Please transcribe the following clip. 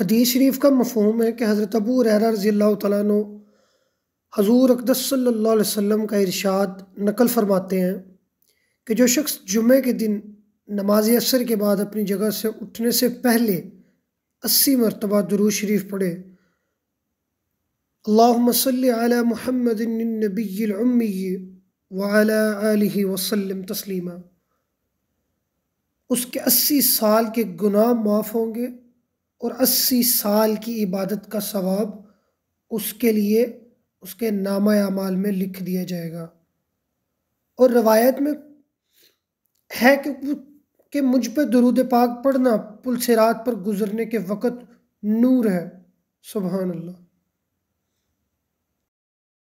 حدیث شریف کا مفہوم ہے کہ حضرت ابو حیرا رضی اللہ تعالیٰ عنہ حضور اقدس صلی اللہ علیہ وسلم کا ارشاد نقل فرماتے ہیں کہ جو شخص جمعہ کے دن نماز اثر کے بعد اپنی جگہ سے اٹھنے سے پہلے اسی مرتبہ درود شریف پڑھے اللہم صلی علی محمد النبی العمی آلہ وسلم تسلیمہ اس کے اسی سال کے گناہ معاف ہوں گے اور اسی سال کی عبادت کا ثواب اس کے لیے اس کے نامہ اعمال میں لکھ دیا جائے گا اور روایت میں ہے کہ مجھ پہ درود پاک پڑھنا پل سرات پر گزرنے کے وقت نور ہے سبحان اللہ